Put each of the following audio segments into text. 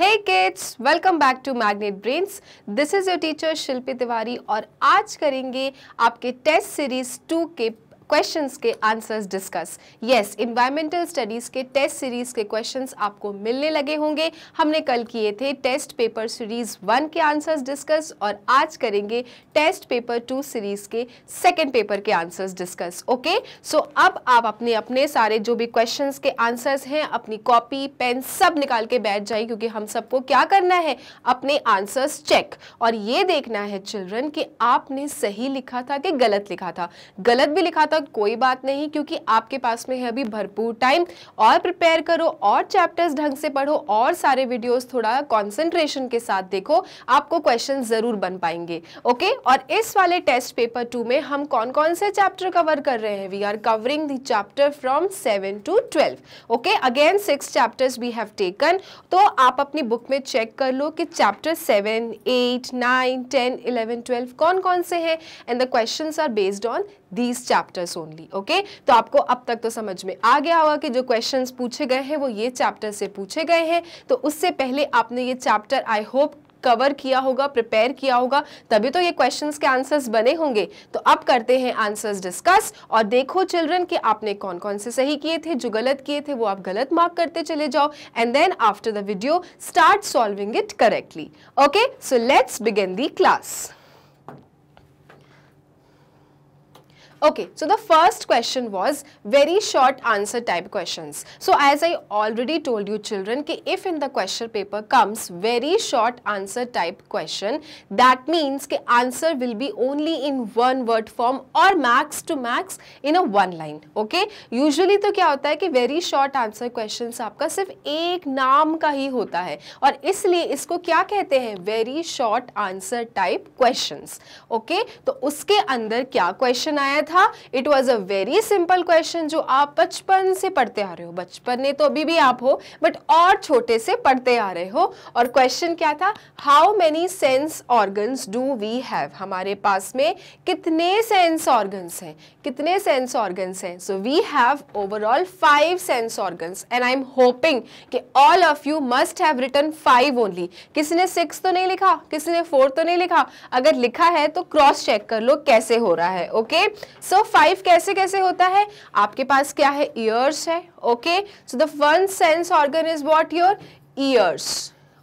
Hey kids, welcome back to Magnet Brains. This is your teacher Shilpi Tiwari और आज करेंगे आपके test series two के questions के answers discuss yes environmental studies के test series के क्वेश्चंस आपको मिलने लगे होंगे हमने कल किए थे टेस्ट पेपर सीरीज वन के आंसर्स डिस्कस और आज करेंगे टेस्ट पेपर टू सीरीज के सेकेंड पेपर के आंसर्स डिस्कस ओके सो अब आप अपने अपने सारे जो भी क्वेश्चन के आंसर्स हैं अपनी कॉपी पेन सब निकाल के बैठ जाए क्योंकि हम सबको क्या करना है अपने आंसर्स चेक और ये देखना है चिल्ड्रन कि आपने सही लिखा था कि गलत लिखा था गलत भी लिखा था होगा कोई बात नहीं क्योंकि आपके पास में है अभी भरपूर टाइम और प्रिपेयर करो और चैप्टर्स ढंग से पढ़ो और सारे वीडियोस थोड़ा कंसंट्रेशन के साथ देखो आपको क्वेश्चन ज़रूर बन पाएंगे ओके और इस वाले टेस्ट पेपर टू में हम कौन कौन से चैप्टर कवर कर रहे हैं we are covering the chapter from seven to twelve okay again six chapters we have taken तो आप अपनी बुक में चेक कर लो कि chapter seven eight nine ten eleven twelve कौन कौन से हैं and the question are based on these chapters only okay तो आपको अब तक तो समझ में आ गया होगा कि जो क्वेश्चन पूछे गए हैं वो ये चैप्टर से पूछे गए हैं तो उससे पहले आपने ये चैप्टर आई होप कवर किया होगा प्रिपेयर किया होगा तभी तो ये क्वेश्चंस के आंसर्स बने होंगे तो अब करते हैं आंसर्स डिस्कस और देखो चिल्ड्रन कि आपने कौन कौन से सही किए थे जो गलत किए थे वो आप गलत मार्क करते चले जाओ and then after the video start solving it correctly okay so let's begin the class Okay, so the first question was very short answer type questions. So as I already told you children, ki if in the question paper comes very short answer type question, that means the answer will be only in one word form or max to max in a one line. Okay, usually तो क्या होता है कि very short answer questions आपका सिर्फ एक नाम का ही होता है और इसलिए इसको क्या कहते हैं very short answer type questions. Okay, तो उसके अंदर क्या question आया था it was a very simple question जो आप बचपन से पढ़ते आ रहे हो बचपन ने तो अभी भी आप हो बट और छोटे से पढ़ते आ रहे हो और क्वेश्चन क्या था how many sense organs do we have हमारे पास में कितने सेंस ऑर्गन्स हैं कितने सेंस ऑर्गन्स हैं so we have overall five sense organs and I am hoping कि all of you must have return five only किसी ने सिक्स तो नहीं लिखा किसी ने फोर तो नहीं लिखा अगर लिखा है तो क्रॉस चेक कर लो कैसे हो रहा है okay okay? So so, five कैसे कैसे होता है आपके पास क्या है ईयर्स है okay so the one sense organ is what your ears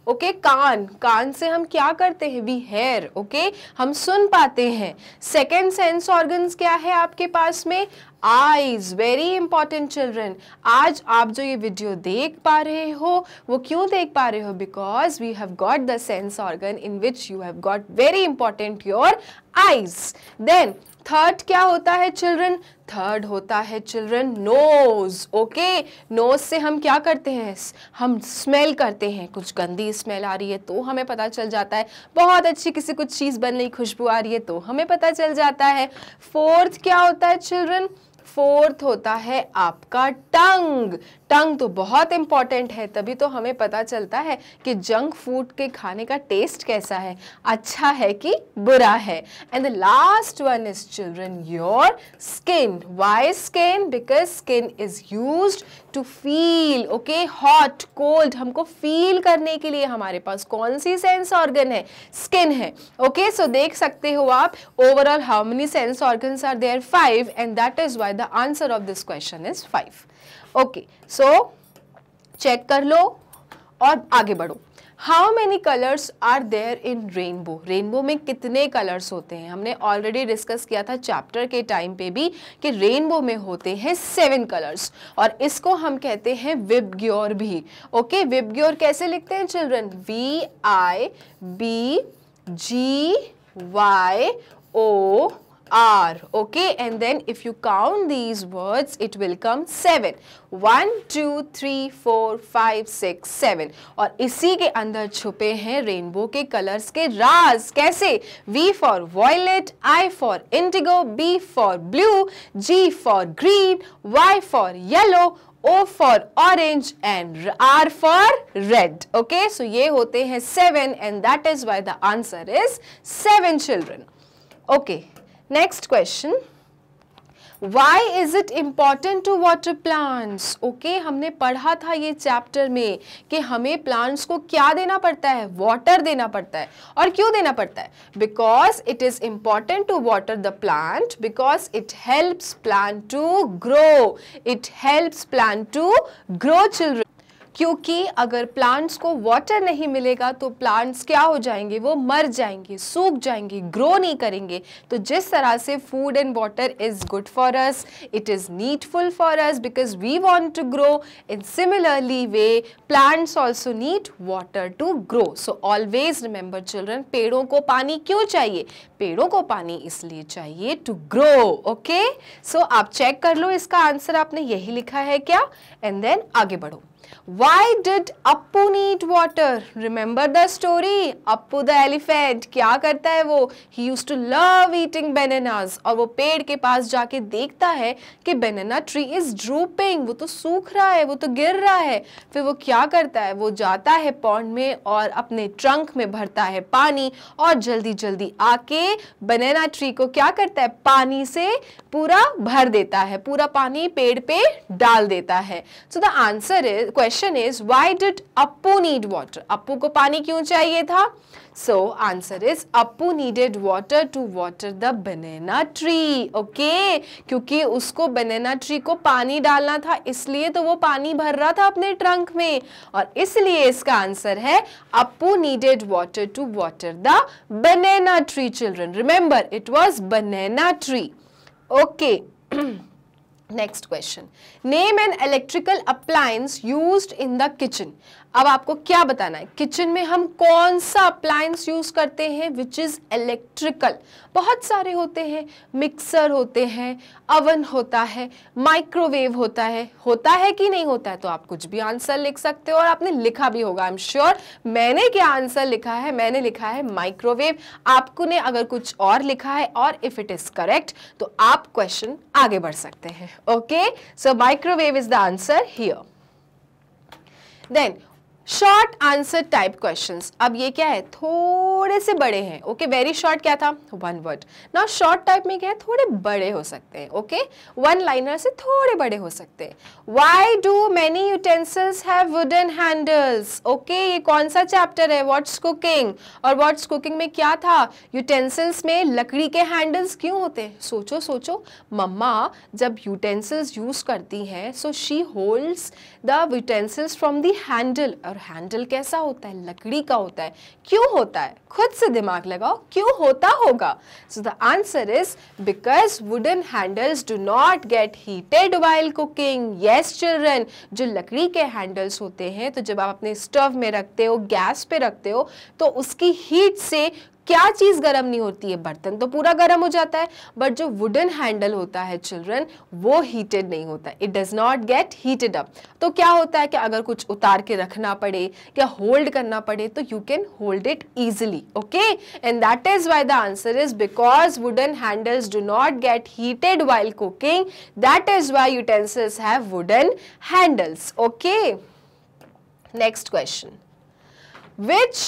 okay okay, कान कान से हम क्या करते हैं वी हेयर ओके हम सुन पाते हैं सेकेंड सेंस ऑर्गन क्या है आपके पास में आईज वेरी इंपॉर्टेंट चिल्ड्रन आज आप जो ये वीडियो देख पा रहे हो वो क्यों देख पा रहे हो because we have got the sense organ in which you have got very important your eyes then third क्या होता है चिल्ड्रन थर्ड होता है चिल्ड्रन नोज ओके नोज से हम क्या करते हैं हम स्मेल करते हैं कुछ गंदी स्मेल आ रही है तो हमें पता चल जाता है बहुत अच्छी किसी कुछ चीज़ बन रही खुशबू आ रही है तो हमें पता चल जाता है फोर्थ क्या होता है चिल्ड्रन फोर्थ होता है आपका टंग टंग तो बहुत इंपॉर्टेंट है तभी तो हमें पता चलता है कि जंक फूड के खाने का टेस्ट कैसा है अच्छा है कि बुरा है and the last one is children your skin why skin because skin is use to feel okay hot cold हमको फील करने के लिए हमारे पास कौन सी सेंस ऑर्गन है स्किन है ओके okay? सो so, देख सकते हो आप overall how many sense organ are there five and that is why the answer of this question is five okay so check कर लो और आगे बढ़ो how many colours are there in rainbow rainbow में कितने कलर्स होते हैं हमने ऑलरेडी डिस्कस किया था चैप्टर के टाइम पे भी कि रेनबो में होते हैं सेवन कलर्स और इसको हम कहते हैं विबग्योर भी ओके विबग्योर कैसे लिखते हैं children V I B G Y O are okay and then if you count these words it will come seven one two three four five six seven और इसी के अंदर छुपे हैं रेनबो के कलर्स के राज कैसे V for violet I for indigo B for blue G for green Y for yellow O for orange and R for red okay so ये होते हैं seven and that is why the answer is seven children okay next question why is it important to water plants okay हमने पढ़ा था ये chapter में कि हमें प्लांट्स को क्या देना पड़ता है वाटर देना पड़ता है और क्यों देना पड़ता है because it is important to water the plant because it helps plant to grow it helps plant to grow children क्योंकि अगर प्लांट्स को वाटर नहीं मिलेगा तो प्लांट्स क्या हो जाएंगे वो मर जाएंगे सूख जाएंगे ग्रो नहीं करेंगे तो जिस तरह से food and water is good for us it is needful for us because we want to grow in similarly way plants also need water to grow so always remember children पेड़ों को पानी क्यों चाहिए पेड़ों को पानी इसलिए चाहिए टू ग्रो ओके सो आप चेक कर लो इसका आंसर आपने यही लिखा है क्या एंड देन आगे बढ़ो वाई did Appu नीड water? Remember the story? Appu the elephant. क्या करता है वो He used to love eating bananas. और वो पेड़ के पास जाके देखता है कि banana ट्री इज ड्रूपिंग वो तो सूख रहा है वो तो गिर रहा है फिर वो क्या करता है वो जाता है पौंड में और अपने ट्रंक में भरता है पानी और जल्दी जल्दी आके ये बनाना ट्री को क्या करता है पानी से पूरा भर देता है पूरा पानी पेड़ पे डाल देता है so the answer is question is why did Appu need water Appu को पानी क्यों चाहिए था So answer is Appu needed water to water the banana tree. Okay, क्योंकि उसको banana tree को पानी डालना था इसलिए तो वो पानी भर रहा था अपने trunk में और इसलिए इसका answer है Appu needed water to water the banana tree children. Remember it was banana tree. Okay. Next question name an electrical appliance used in the kitchen अब आपको क्या बताना है किचन में हम कौन सा अप्लायंस यूज़ करते हैं विच इज़ इलेक्ट्रिकल बहुत सारे होते हैं मिक्सर होते हैं अवन होता है माइक्रोवेव होता है होता है कि नहीं होता है तो आप कुछ भी आंसर लिख सकते हो और आपने लिखा भी होगा आई एम श्योर मैंने क्या आंसर लिखा है मैंने लिखा है माइक्रोवेव आपको ने अगर कुछ और लिखा है और इफ़ इट इज़ करेक्ट तो आप क्वेश्चन आगे बढ़ सकते हैं okay so microwave is the answer here then short answer type questions अब ये क्या है थोड़े से बड़े हैं ओके वेरी शॉर्ट क्या था वन वर्ड ना शॉर्ट टाइप में क्या है थोड़े बड़े हो सकते हैं ओके वन लाइनर से थोड़े बड़े हो सकते हैं why do many utensils have wooden handles okay ये कौन सा चैप्टर है व्हाट्स कुकिंग और व्हाट्स कुकिंग में क्या था यूटेंसिल्स में लकड़ी के हैंडल्स क्यों होते हैं सोचो सोचो मम्मा जब यूटेंसिल्स यूज़ करती हैं so she holds the utensils from the handle और हैंडल कैसा होता है लकड़ी का होता है क्यों होता है खुद से दिमाग लगाओ क्यों होता होगा so the answer is because wooden handles do not get heated while cooking yes children जो लकड़ी के हैंडल्स होते हैं तो जब आप अपने स्टव में रखते हो गैस पे रखते हो तो उसकी हीट से क्या चीज़ गर्म नहीं होती है बर्तन तो पूरा गर्म हो जाता है बट जो वुडन हैंडल होता है चिल्ड्रन वो हीटेड नहीं होता it does not get heated up तो क्या होता है कि अगर कुछ उतार के रखना पड़े या होल्ड करना पड़े तो you can hold it easily okay and that is why the answer is because wooden handles do not get heated while cooking that is why utensils have wooden handles okay next question which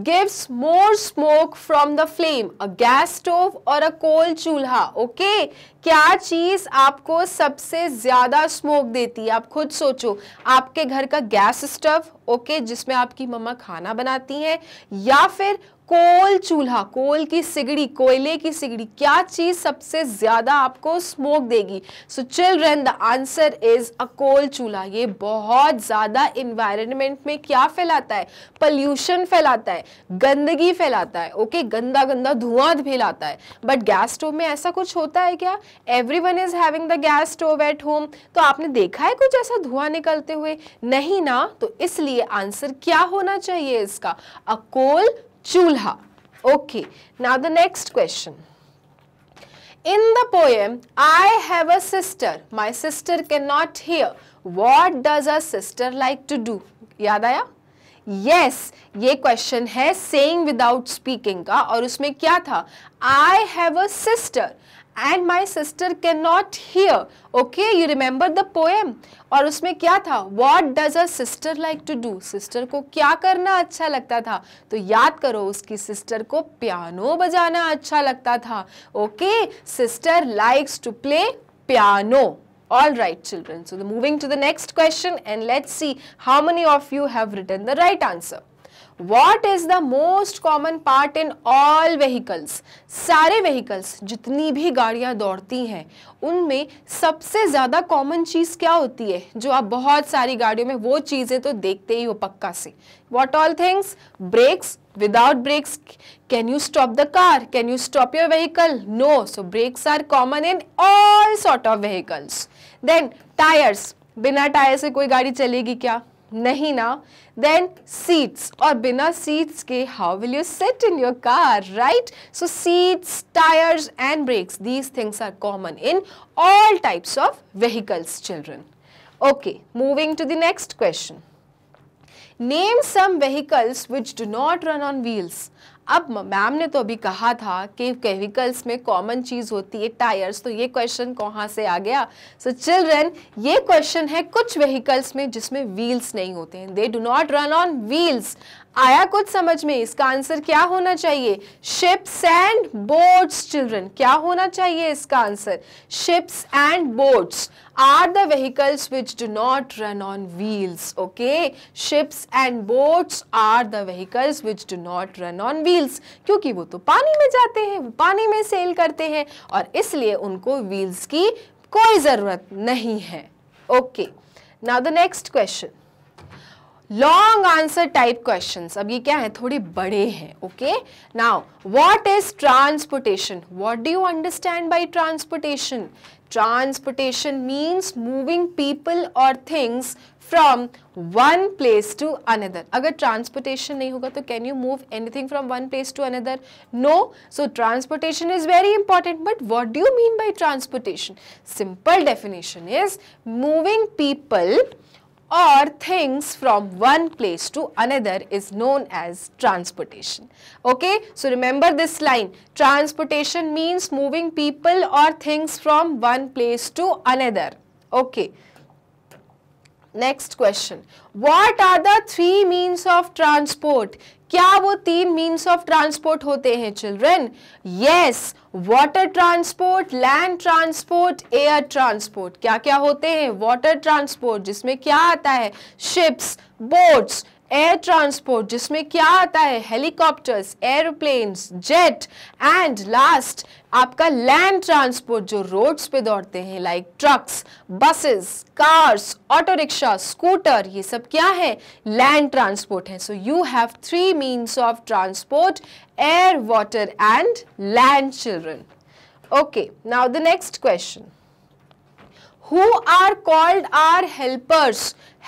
gives more smoke from the flame a gas stove or a coal chulha okay okay? क्या चीज आपको सबसे ज्यादा smoke देती है आप खुद सोचो आपके घर का गैस स्टव ओके जिसमें आपकी मम्मा खाना बनाती हैं या फिर कोल चूल्हा कोल की सिगड़ी कोयले की सिगड़ी क्या चीज सबसे ज्यादा आपको स्मोक देगी so children the answer is a coal chulha ये बहुत ज्यादा इन्वायरमेंट में क्या फैलाता है पल्यूशन फैलाता है गंदगी फैलाता है ओके okay? गंदा गंदा धुआं फैलाता है बट गैस स्टोव में ऐसा कुछ होता है क्या every one is having the gas stove at home तो आपने देखा है कुछ ऐसा धुआं निकलते हुए नहीं ना तो इसलिए आंसर क्या होना चाहिए इसका a coal Chulha. Okay, now the next question. In the poem, I have a sister. My sister cannot hear. What does a sister like to do? yaad aaya yes, ye question hai saying without speaking ka aur usme kya tha i have a sister and my sister can not hear okay you remember the poem और उसमें क्या था what does a sister like to do sister को क्या करना अच्छा लगता था तो याद करो उसकी सिस्टर को पियानो बजाना अच्छा लगता था okay sister likes to play piano all right children so the moving to the next question and let's see how many of you have written the right answer what is the most common part in all vehicles सारे vehicles जितनी भी गाड़ियां दौड़ती हैं उनमें सबसे ज़्यादा common चीज़ क्या होती है जो आप बहुत सारी गाड़ियों में वो चीज़ें तो देखते ही हो पक्का से what all things brakes without brakes can you stop the car can you stop your vehicle no so brakes are common in all sort of vehicles then tyres बिना टायर से कोई गाड़ी चलेगी क्या नहीं ना then seats or बिना seats के how will you sit in your car right so seats tires and brakes these things are common in all types of vehicles children okay moving to the next question name some vehicles which do not run on wheels अब ma'am ने तो अभी कहा था कि vehicles में common चीज होती है टायर्स तो ये क्वेश्चन कहाँ से आ गया सो so, चिल्ड्रेन ये क्वेश्चन है कुछ व्हीकल्स में जिसमें व्हील्स नहीं होते हैं they do not run on wheels आया कुछ समझ में इसका आंसर क्या होना चाहिए शिप्स एंड बोट्स चिल्ड्रन क्या होना चाहिए इसका answer ships and boats are the vehicles which do not run on wheels okay ships and boats are the vehicles which do not run on wheels क्योंकि वो तो पानी में जाते हैं वो पानी में सेल करते हैं और इसलिए उनको व्हील्स की कोई ज़रूरत नहीं है okay now the next question long answer type question अब ये क्या है थोड़े बड़े हैं okay now what is transportation what do you understand by transportation transportation means moving people और things from one place to another अगर ट्रांसपोर्टेशन नहीं होगा तो can you move anything from one place to another no so transportation is very important but what do you mean by transportation simple definition is moving people or things from one place to another is known as transportation. Okay, so remember this line, transportation means moving people or things from one place to another. Okay. Next question what are the three means of transport क्या वो तीन means of transport होते हैं children yes water transport land transport air transport क्या क्या होते हैं water transport जिसमें क्या आता है शिप्स बोट्स एयर ट्रांसपोर्ट जिसमें क्या आता है helicopters airplanes jet and last आपका लैंड ट्रांसपोर्ट जो रोड्स पे दौड़ते हैं like trucks buses cars auto rickshaw scooter ये सब क्या है लैंड ट्रांसपोर्ट है so you have three means of transport air water and land children okay now the next question who are called are helpers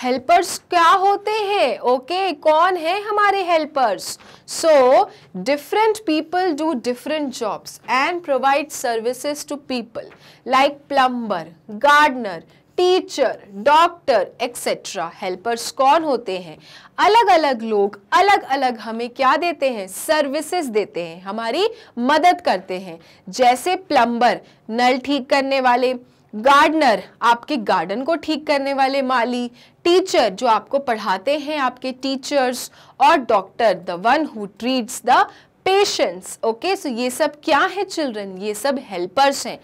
helpers क्या होते हैं okay okay, कौन है हमारे helpers so different people do different jobs and provide services to people like plumber gardener teacher doctor etcetera helpers कौन होते हैं अलग अलग लोग अलग अलग हमें क्या देते हैं सर्विसेज देते हैं हमारी मदद करते हैं जैसे प्लम्बर नल ठीक करने वाले गार्डनर आपके गार्डन को ठीक करने वाले माली टीचर जो आपको पढ़ाते हैं आपके टीचर्स और doctor the one who treats the patients okay so ये सब क्या है चिल्ड्रन ये सब हेल्पर्स हैं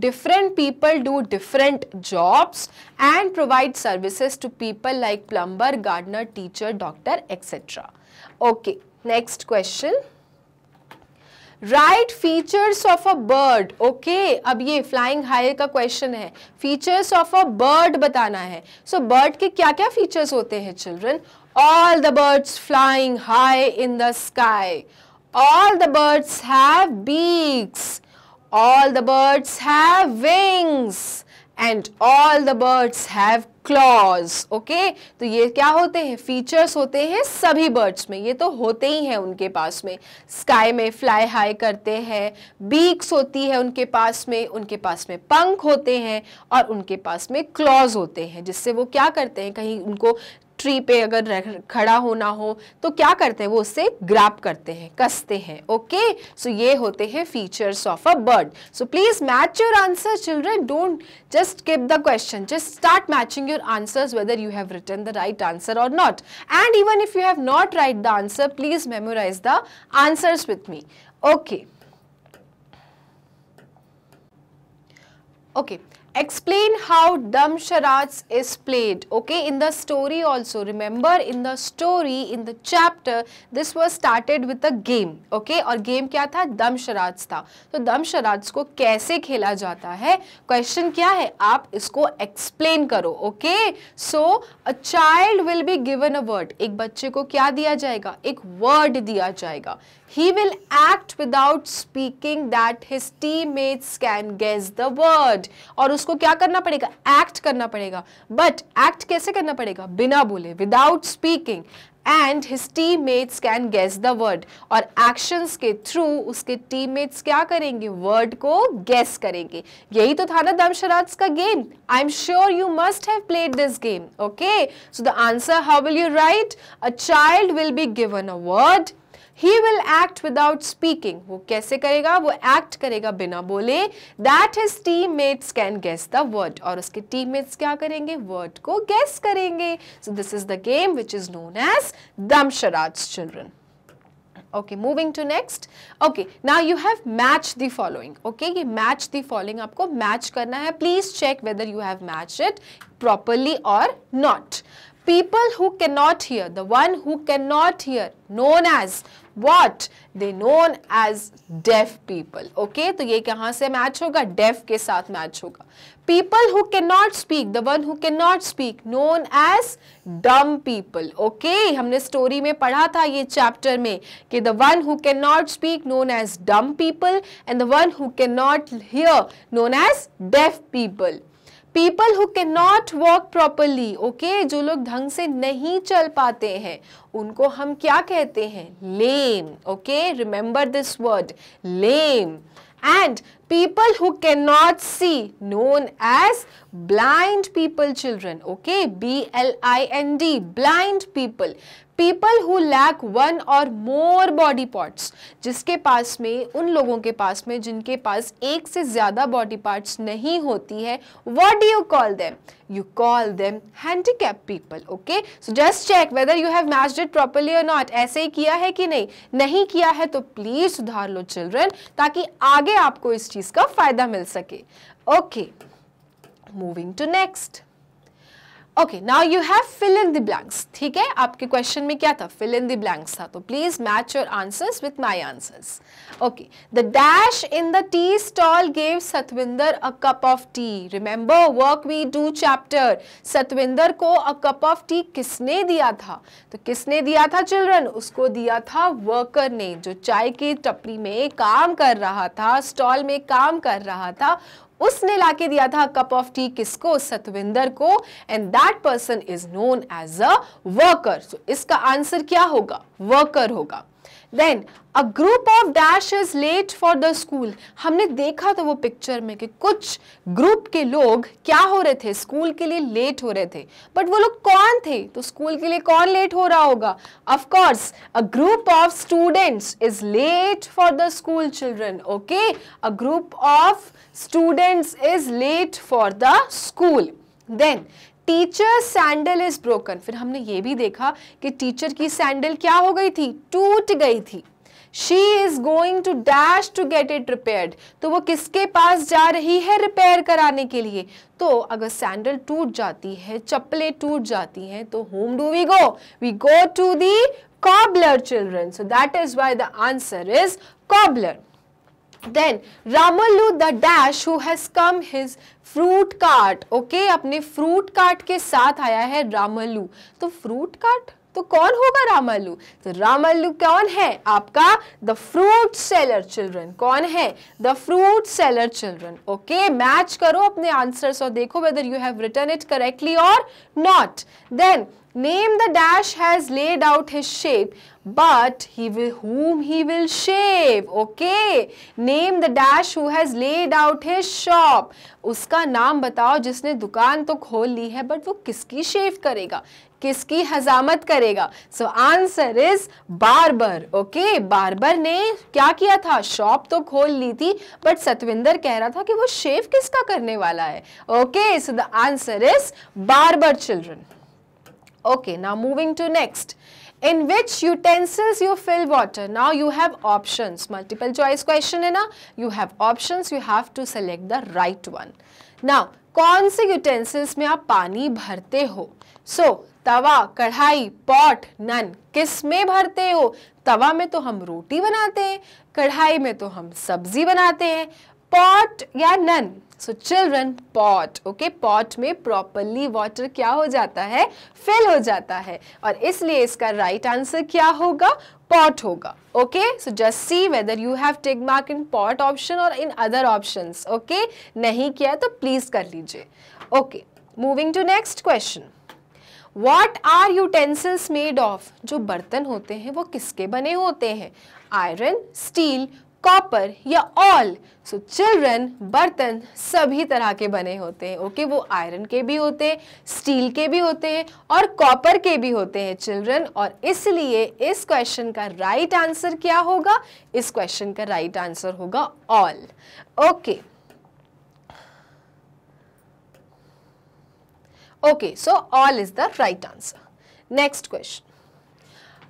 different people do different jobs and provide services to people like plumber gardener teacher doctor etcetera okay next question write features of a bird okay अब ये flying high का क्वेश्चन है फीचर्स ऑफ अ बर्ड बताना है सो so, bird के क्या क्या features होते हैं children all the birds flying high in the sky all the birds have beaks all the birds have wings and all the birds have claws okay तो ये क्या होते हैं फीचर्स होते हैं सभी बर्ड्स में ये तो होते ही हैं उनके पास में स्काई में फ्लाई हाई करते हैं बीक्स होती है उनके पास में उनके पास में पंख होते हैं और उनके पास में क्लॉज होते हैं जिससे वो क्या करते हैं कहीं उनको ट्री पे अगर खड़ा होना हो तो क्या करते हैं वो उससे ग्रैप करते हैं कसते हैं ओके सो ये होते हैं features of a bird so please match your answer children don't just give the question just start matching your answers whether you have written the right answer or not and even if you have not write the answer please memorise the answers with me okay okay explain how dum charades is played okay in the story also remember in the story in the chapter this was started with a game okay aur game kya tha dum charades tha so dum charades ko kaise khela jata hai question kya hai aap isko explain karo okay so a child will be given a word ek bacche ko kya diya jayega ek word diya jayega He will act without speaking that his teammates can guess the word. और उसको क्या करना पड़ेगा Act करना पड़ेगा But act कैसे करना पड़ेगा बिना बोले without speaking. And his team mates can guess the word और एक्शंस के थ्रू उसके टीम मेट्स क्या करेंगे वर्ड को गेस करेंगे यही तो था ना दमशराज का game I am sure you must have played this game okay so the answer how will you write a child will be given a word he will act without speaking वो कैसे करेगा वो act करेगा बिना बोले that his team mates can guess the word और उसके team mates क्या करेंगे वर्ड को गेस करेंगे so this is the game which is known as dumb charades children okay moving to next okay now you have match the following okay ye match the following aapko match karna hai please check whether you have matched it properly or not people who cannot hear, the one who cannot hear, known as what? They known as deaf people. Okay, तो ये कहाँ से match होगा? Deaf के साथ match होगा. People who cannot speak, the one who cannot speak, known as dumb people. Okay, हमने story में पढ़ा था ये chapter में कि the one who cannot speak, known as dumb people, and the one who cannot hear, known as deaf people. People who can not work properly okay जो लोग ढंग से नहीं चल पाते हैं उनको हम क्या कहते हैं lame okay remember this word lame and people who can not see known as blind people children okay B L I N D blind people people who lack one or more body parts जिसके पास में उन लोगों के पास में जिनके पास एक से ज्यादा बॉडी पार्ट्स नहीं होती है what do you call them you call them handicap people okay so just check whether you have match it properly or not ऐसे ही किया है कि नहीं नहीं किया है तो प्लीज सुधार लो चिल्ड्रन ताकि आगे आपको इस चीज का फायदा मिल सके okay moving to next okay now you have fill in the blanks ठीक है आपके क्वेश्चन में क्या था फिल इन द ब्लैंक्स था तो please match your answers with my answers okay the dash in the tea stall gave Satvinder a cup of tea remember work we do chapter Satvinder को a cup of T किसने दिया था तो किसने दिया था चिल्ड्रन उसको दिया था वर्कर ने जो चाय की टपरी में काम कर रहा था स्टॉल में काम कर रहा था उसने लाके दिया था कप ऑफ टी किसको सतविंदर को and that person is known as a worker इसका आंसर क्या होगा वर्कर होगा then a group of dash is late for the school हमने देखा तो वो पिक्चर में कि कुछ ग्रुप के लोग क्या हो रहे थे स्कूल के लिए लेट हो रहे थे बट वो लोग कौन थे तो स्कूल के लिए कौन लेट हो रहा होगा of course a group of students is late for the school children okay a group of students is late for the school then teacher sandal is broken फिर हमने ये भी देखा कि टीचर की सैंडल क्या हो गई थी टूट गई थी she is going to dash to get it repair तो वो किसके पास जा रही है रिपेयर कराने के लिए तो अगर सैंडल टूट जाती है चप्पलें टूट जाती हैं तो whom do we go we go to the cobbler children that is why the answer is cobbler then Ramlu the dash who has come his fruit cart okay अपने फ्रूट कार्ट के साथ आया है रामलू तो फ्रूट कार्ट तो कौन होगा रामालू तो रामालू कौन है आपका द फ्रूट सेलर चिल्ड्रन कौन है the fruit seller children okay match करो अपने आंसर्स और देखो whether you have written it correctly or not then name the dash has laid out his shop but he will whom he will shave okay name the dash who has laid out his shop उसका नाम बताओ जिसने दुकान तो खोल ली है but वो किसकी शेव करेगा किसकी हजामत करेगा so answer is barber okay barber ने क्या किया था शॉप तो खोल ली थी बट सतविंदर कह रहा था कि वो शेव किसका करने वाला है okay so the answer is barber children okay now moving to next in which utensils you fill water now you have options multiple choice question hai na you have options you have to select the right one now कौन से utensils में आप पानी भरते हो सो तवा कढ़ाई pot none किस में भरते हो तवा में तो हम रोटी बनाते हैं कढ़ाई में तो हम सब्जी बनाते हैं पॉट या नन so children pot okay pot में प्रॉपरली वाटर क्या हो जाता है फिल हो जाता है और इसलिए इसका राइट right आंसर क्या होगा पॉट होगा okay so just see whether you have take mark in pot option or in other option okay नहीं किया तो प्लीज कर लीजिए okay moving to next question what are utensils made of जो बर्तन होते हैं वो किसके बने होते हैं आयरन स्टील कॉपर या ऑल सो चिल्ड्रन बर्तन सभी तरह के बने होते हैं ओके okay? वो आयरन के भी होते हैं स्टील के भी होते हैं और कॉपर के भी होते हैं चिल्ड्रन और इसलिए इस क्वेश्चन का राइट right आंसर क्या होगा इस क्वेश्चन का राइट right आंसर होगा all okay okay. Okay, so all is the right answer. Next question.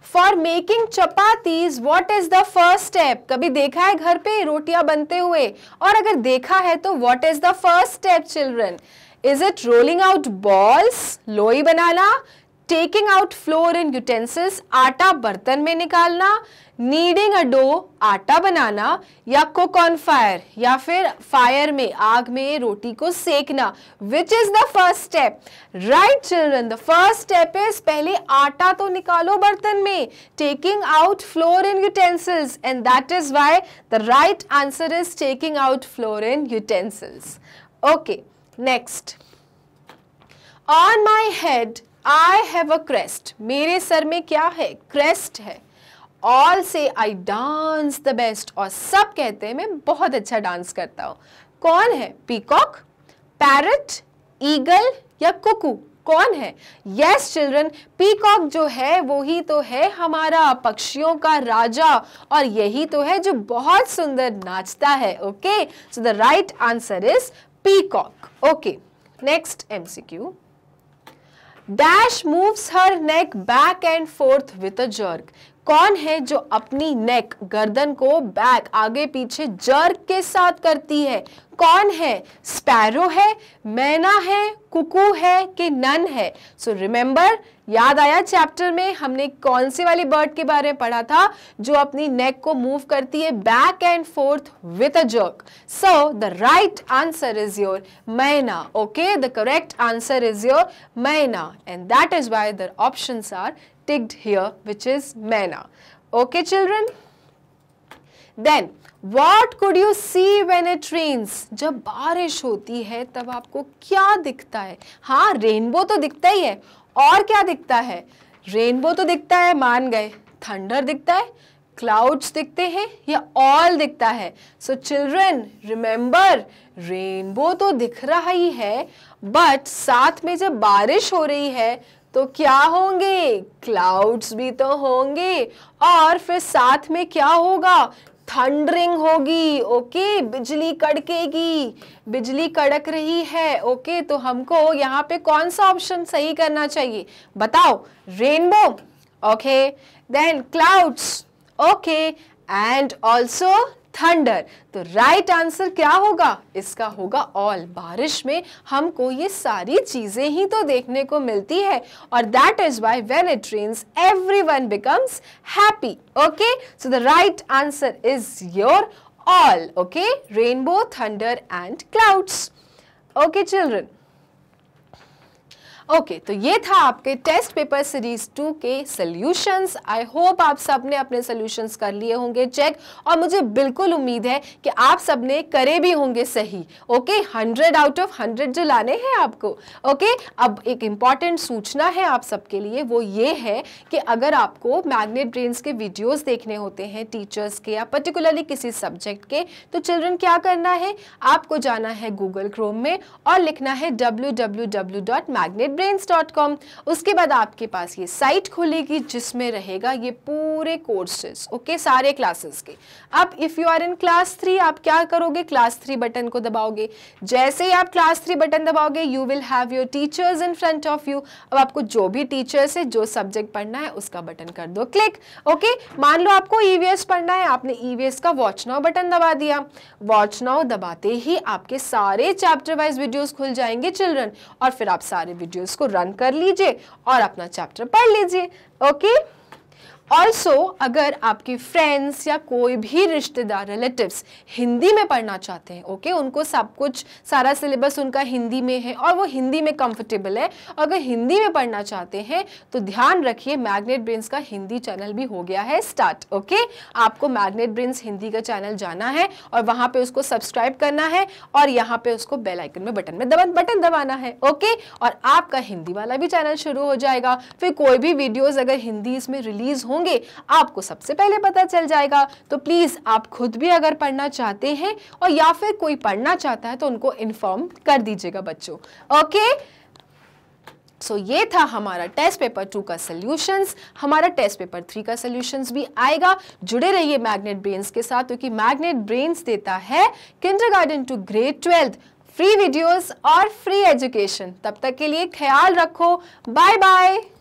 For making chapatis, what is the first step? कभी देखा है घर पे रोटियां बनते हुए और अगर देखा है तो what is the first step, children? Is it rolling out balls, लोई बनाना taking out flour in utensils आटा बर्तन में निकालना नीडिंग अ डो आटा बनाना या कुक ऑन फायर या फिर फायर में आग में रोटी को सेकना which is the first step right children the first step is पहले आटा तो निकालो बर्तन में taking out flour in utensils and that is why the right answer is taking out flour in utensils okay next on my head I have a crest मेरे सर में क्या है क्रेस्ट है ऑल से आई डांस द बेस्ट और सब कहते हैं मैं बहुत अच्छा डांस करता हूँ कौन है पीकॉक पैरट ईगल या कुकू कौन है यस चिल्ड्रन पीकॉक जो है वो ही तो है हमारा पक्षियों का राजा और यही तो है जो बहुत सुंदर नाचता है okay so the right answer is peacock okay next MCQ dash moves her neck back and forth with a jerk कौन है जो अपनी नेक गर्दन को बैक आगे पीछे जर्क के साथ करती है कौन है स्पैरो है मैना है कुकू है कि नन है सो रिमेंबर याद आया चैप्टर में हमने कौन से वाली बर्ड के बारे में पढ़ा था जो अपनी नेक को मूव करती है back and forth with a jerk so the right answer is your myna okay the correct answer is your myna and that is why the option are ticked here which is myna okay children then what could you see when it rains जब बारिश होती है तब आपको क्या दिखता है हाँ रेनबो तो दिखता ही है और क्या दिखता है रेनबो तो दिखता है मान गए थंडर दिखता है क्लाउड्स दिखते हैं या ऑल दिखता है सो चिल्ड्रन रिमेंबर रेनबो तो दिख रहा ही है बट साथ में जब बारिश हो रही है तो क्या होंगे क्लाउड्स भी तो होंगे और फिर साथ में क्या होगा थंडरिंग होगी ओके बिजली कड़केगी बिजली कड़क रही है ओके तो हमको यहाँ पे कौन सा ऑप्शन सही करना चाहिए बताओ rainbow okay then clouds okay and also thunder तो राइट आंसर क्या होगा इसका होगा ऑल बारिश में हमको ये सारी चीज़ें ही तो देखने को मिलती है और that is why when it rains every one becomes happy okay so the right answer is your all okay rainbow thunder and clouds okay children okay okay, तो ये था आपके टेस्ट पेपर सीरीज टू के solutions I hope आप सब ने अपने solutions कर लिए होंगे चेक और मुझे बिल्कुल उम्मीद है कि आप सब ने करे भी होंगे सही okay hundred out of hundred जो लाने हैं आपको ओके okay? अब एक इंपॉर्टेंट सूचना है आप सबके लिए वो ये है कि अगर आपको मैग्नेट ब्रेन्स के वीडियोज़ देखने होते हैं टीचर्स के या पर्टिकुलरली किसी सब्जेक्ट के तो चिल्ड्रन क्या करना है आपको जाना है गूगल क्रोम में और लिखना है W W W dot magnet brains उसके बाद आपके पास ये साइट खुलेगी जिसमें रहेगा ये पूरे कोर्सेज ओके सारे क्लासेस के अब if you are in class three आप क्या करोगे क्लास थ्री बटन को दबाओगे जैसे ही आप क्लास थ्री बटन दबाओगे you will have your teachers in front of you अब आपको जो भी टीचर से जो सब्जेक्ट पढ़ना है उसका बटन कर दो क्लिक ओके मान लो आपको ईवीएस e पढ़ना है आपने ईवीएस e का वॉच नाउ बटन दबा दिया वॉच नाउ दबाते ही आपके सारे चैप्टर वाइज वीडियोस खुल जाएंगे चिल्ड्रन और फिर आप सारे वीडियो वीडियोस को रन कर लीजिए और अपना चैप्टर पढ़ लीजिए ओके ऑल्सो अगर आपके फ्रेंड्स या कोई भी रिश्तेदार रिलेटिव्स हिंदी में पढ़ना चाहते हैं ओके okay? उनको सब कुछ सारा सिलेबस उनका हिंदी में है और वो हिंदी में कंफर्टेबल है और अगर हिंदी में पढ़ना चाहते हैं तो ध्यान रखिए मैग्नेट ब्रेन्स का हिंदी चैनल भी हो गया है स्टार्ट ओके okay? आपको मैग्नेट ब्रेन्स हिंदी का चैनल जाना है और वहाँ पर उसको सब्सक्राइब करना है और यहाँ पे उसको बेलाइकन में बटन में दबा बटन दबाना है ओके okay? और आपका हिंदी वाला भी चैनल शुरू हो जाएगा फिर कोई भी वीडियोज़ अगर हिंदी इसमें रिलीज़ हो होंगे आपको सबसे पहले पता चल जाएगा तो प्लीज़ आप खुद भी अगर पढ़ना चाहते हैं और या फिर कोई पढ़ना चाहता है तो उनको इन्फॉर्म कर दीजिएगा बच्चों ओके सो so, ये था हमारा टेस्ट पेपर टू का सोल्यूशंस हमारा टेस्ट पेपर थ्री का सोल्यूशंस भी आएगा जुड़े रहिए मैग्नेट ब्रेन्स के साथ क्योंकि मैग्नेट ब्रेन्स देता है kindergarten to grade twelfth free videos और फ्री एजुकेशन तब तक के लिए ख्याल रखो बाय बाय